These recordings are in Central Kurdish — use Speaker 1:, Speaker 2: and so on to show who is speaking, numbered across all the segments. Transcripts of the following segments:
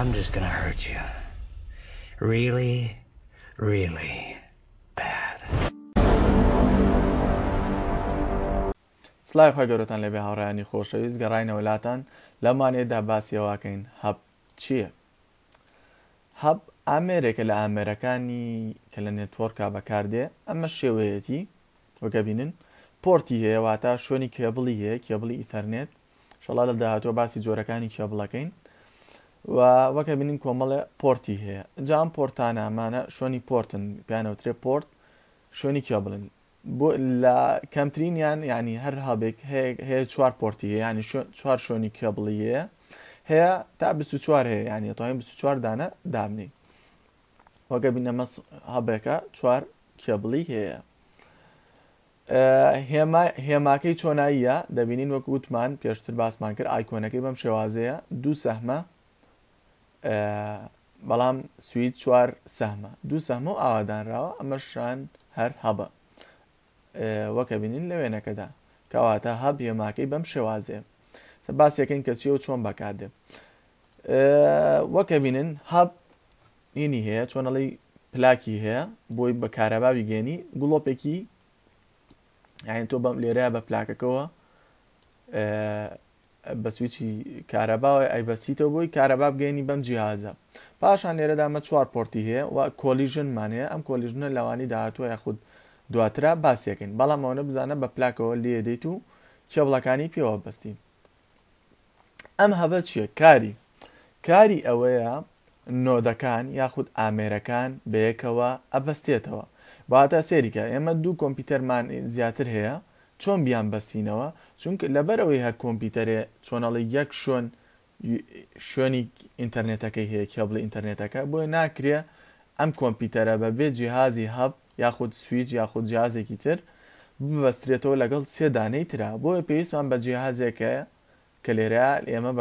Speaker 1: I'm just gonna hurt you. Really, really bad. سلای خۆی گەورەتان لەبێ هاوڕیانی خۆشەویست گەڕینە وڵاتان لەمانێدا باسیەوەکەین هەب چییە؟ هەب ئامێرێکە لە ئامێرەکانی کە لە نێتوەرکا بەکاردێ ئەمە شێوەیەتی وەگەبینن پۆرتی هەیە واتە شوێنی کێبڵی هەیە کێبڵی ئیتەرنێت شەڵا لە داهاتۆ باسی جۆرەکانی کێبڵەکەین وەکە بینین کۆمەڵێ پۆرتی هەیە جام پۆرتانامانە شوێنی پۆرتن پیانەوترێ پۆرت شوێنی کیا بڵن بۆ لە کەمترینیان ینی هەر هەبێک هەیە چوار پۆرتی هەیە ینی چوار شوێنی کیا بڵیەیە هەیە تا 24 هەیە ینی توانین 24 دانە دابنی وەگە بینەمە هەبێکە چوار کێبڵی هەیە هێماکەی چۆناییە دەبینین وەک وتمان پێشتر باسمان کرد ئایکۆنەکەی بەم شێوازەیە دوو سەحمە بەڵام سوید چوار سەمە دوو سەمە و ئاوادانراوە ئەمە شان هەر هەبە وەکە بینین لە وێنەکەدا کەواتە هەب هێماکەی بەم شێوازێ باسیەکەین کە چی و چۆن بەکاتێ وەکە بینن هەب هینی هەیە چۆنەڵی پلاکی هەیە بۆی بە کارەباوی گەێنی گوڵۆپێکی یان تۆ بەم لێرە بە پلاکەکەەوە بە سویچی کارەباوی ئەیبەسیتەوە بۆی کارەبا بگەینی بەم جیازە پاشان لێرەدامە چوار پۆرتی هەیە و کۆلیژنمانەیە ئەم کۆلیژنە لەوانی داهاتوە یاخود دواترا باسیەکەین بەڵام ئەوە بزانە بە پلاکەوە لێ دەیت و کێبڵەکانی پێوە بەستی ئەم هەبە چییە کاری کاری ئەوەیە نۆدەکان یاخود ئامێرەکان بەیەکەوە ئەبەستێتەوە باتە سێریکە ئێمە دوو کۆمپیوتەرمان زیاتر هەیە چۆن بیان بەسینەوە چونکە لەبەرەوەی هەر کۆمپیوتەرێ چۆنەڵی یەک شوێن شوێنی ئینتەرنێتەکەی هەیە کێبڵی ئینتەرنێتەکە بۆیە ناکرێ ئەم کۆمپیوتەرە بە بێ جیهازی هەب یاخود سویچ یاخود جیازێکی تر ببەسترێتەوە لەگەڵ سێدانەی ترا بۆیە پێویستمان بە جیهازێکەیە کە لێرە ئێمە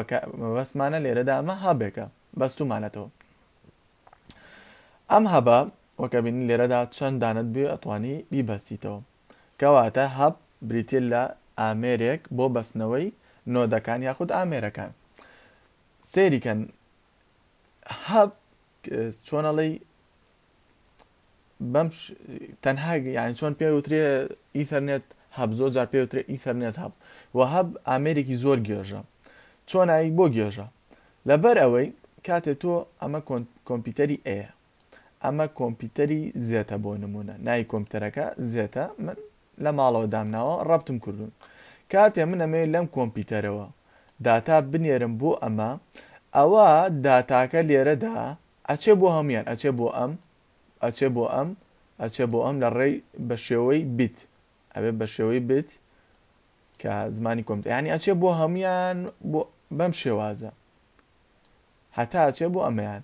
Speaker 1: بەسمانە لێرەدا ئەمە هەبێکە بەستومانەتەوە ئەم هەبە وەکەبینی لێرەدا چەند دانت بێ ئەتوانی بیبەستیتەوە کەواتە هەب بریتیل لە ئامێرێک بۆ بەستنەوەی نۆدەکان یاخود ئامێرەکان سێریکەن هەب چۆنەڵی بەم تەنها یان چۆن پێ وترێ ئیتەرنێت هەب زۆر جار پێ وترێ ئیتەرنێت هەب و هەب ئامێرێکی زۆر گێژە چۆنایی بۆ گێژە لەبەر ئەوەی کاتێک تۆ ئەمە کۆمپیوتەری ئەیە ئەمە کۆمپیوتەری زێتە بۆ نمونە نای کۆمپیوتەرەکە زێتە من لە ماڵەوە دامناوە ڕبتم کردوون کاتێ من ئەمێ لەم کۆمپیوتەرەوە داتا بنێرم بۆ ئەمە ئەوە داتاکە لێرەدا ئەچێ بۆ هەمیان ئەچێ بۆ ئەم ئەچێ بۆ ئەم ئەچێ بۆ ئەم لە ڕێی بە شێوەی بیت ئەوێ بە شێوەی بیت کە زمانی کۆمت ینی ئەچێ بۆ هەمیان بەم شێوازە هەتا ئەچێ بۆ ئەمەیان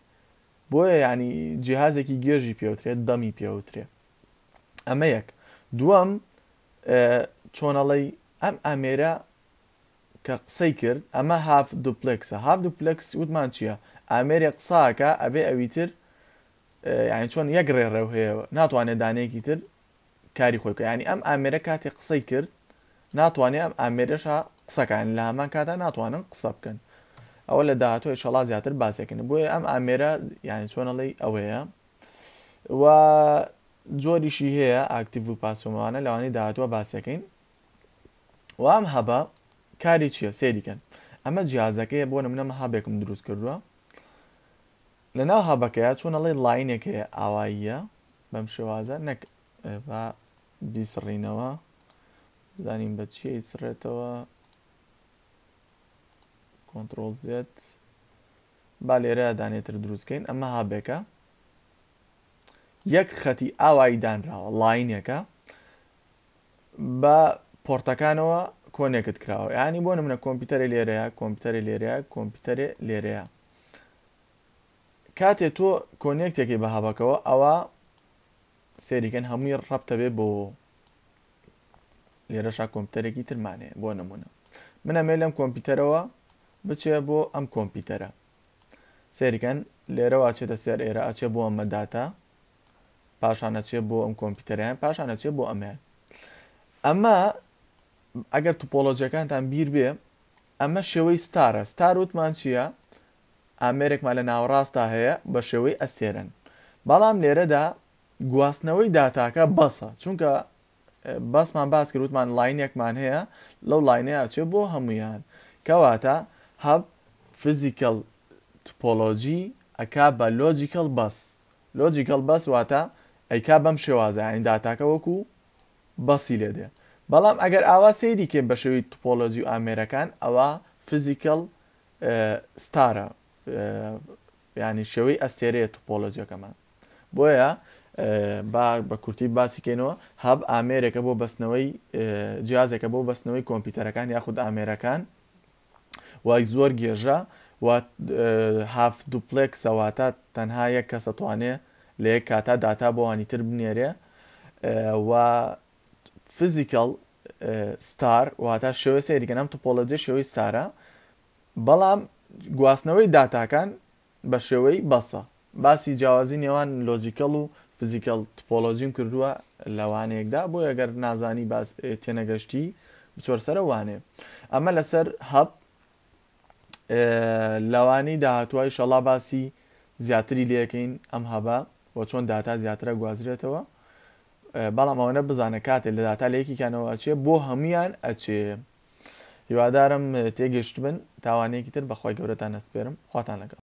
Speaker 1: بۆیە ینی جیهازێکی گێژی پێوترێت دەمی پێوترێت ئەمە یەک دووەم چۆنەڵی ئەم ئەمێرە کە قسەی کرد ئەمە هاف دوپلکسە هاف دوپلکس وتمان چییە ئامێری قساکە ئەبێ ئەویتر یان چۆن یەک ڕێڕێو هەیە ناتوانێت دانەیەکی تر کاری خۆیکە ینی ئەم ئامێرە کاتی قسەی کرد ناتوانێت ئەم ئامێرەش قسەکان لە هەمان کاتا ناتوانن قسە بکەن ئەوە لە داهاتۆی شەڵا زیاتر باسێکنن بۆیە ئەم ئامێرە یانی چۆنەڵی ئەوەیە و جۆریشی هەیە ئاکتیڤ و پاسۆمانە لەوانی داهاتوە باسەکەین وام هەبە کاری چییە سێریکەن ئەمە جیازەکەیە بۆ نمونە هابێکم دروست کردووە لە ناو هابەکەیە چۆنەڵێ لاینێکەیە ئاواییە بەم شێوازە نەک بیسڕینەوە بزانین بە چی ئیسرێتەوە کۆنتترۆل زێت با لێرە دانێتتر دروستکەین ئەمە هابێکە یەک خەتی ئاوایی دانراوە لاینەکە بە پۆرتەکانەوە کۆنێکت کراوە ینی بۆ نمونە کۆمپیوتەری لێرەیە کۆمپیوتەری لێرەیە کۆمپیوتەری لێرەیە کاتێ تۆ کۆنێکتێکی بە هابەکەەوە ئەوە سێریکەن هەمووی ڕەبتە بێ بۆ لێرەشا کۆمپیوتەرێکی ترمانەیە بۆ نمونە منە مێ لەم کۆمپیوتەرەوە بچێ بۆ ئەم کۆمپیوتەرە سێریکەن لێرەوە ئاچێتە سێر ئێرە ئاچێ بۆ ئەمەداتا پاشانەچێ بۆ ئەم کۆمپیوتەریان پاشانەچێ بۆ ئەمێ ئەمە ئەگەر توپۆلۆژیەکانتان بیر بێ ئەمە شێوەی ستارە ستار وتمان چییە ئامرێکمان لە ناوەڕاستا هەیە بە شێوەی ئەسێرن بەڵام لێرەدا گواستنەوەی داتاکە بەسە چونکە بەسمان باس کردوتمان لاینێکمان هەیە لەو لاینەیە چێ بۆ هەمویان کەواتە هەب فزیکل تپۆلۆجی ئەک بە لۆجیکل بەس لۆجیکل بەس واتە ئەیکا بەم شێوازەین داتاکە وەکو بەسی لێ دێ بەڵام ئەگەر ئاوا سەیری کێ بە شێوی توپۆلۆژی و ئامێرەکان ئەوە فزیکل ستارە ینی شێوەی ئەستێرەیە توپۆلۆژیەکەمان بۆیە بە کورتی باسیکەینەوە هەب ئامێرێکە بۆ بەستنەوەی جیازێکە بۆ بەستنەوەی کۆمپیوتەرەکان یاخود ئامێرەکان وای زۆر گێژە هاف دوپلێک سەواتات تەنها یەک کەسەتوانێت لە یەک کاتا داتا بۆوانی تر بنێرێ و فزیکل ستار واتە شێوەی سەیریگەنم تۆپۆلەجێ شێوەی ستارە بەڵام گواستنەوەی داتاکان بە شێوەی بەسە باسی جیاوازی نێوان لۆجیکەڵ و فزیکەڵ تپۆلۆژیم کردووە لەوانەیەکدا بۆ ئەگەر نازانی تێنەگەشتی بچۆرسرە وانێ ئەمە لەسەر هەب لەوانی داهاتوای شەڵا باسی زیاتری لەکەین ئەم هەبە بۆ چۆن داتا زیاترە گوازرێتەوە بەڵام ئەوەنە بزانە کاتێک لە داتا لەیەکیکانەوە ئەچێ بۆ هەمویان ئەچێ هیوادارم تێگەشت بن تاوانێکی تر بەخوای گەورەتان نەسپێرم خواتان لەگە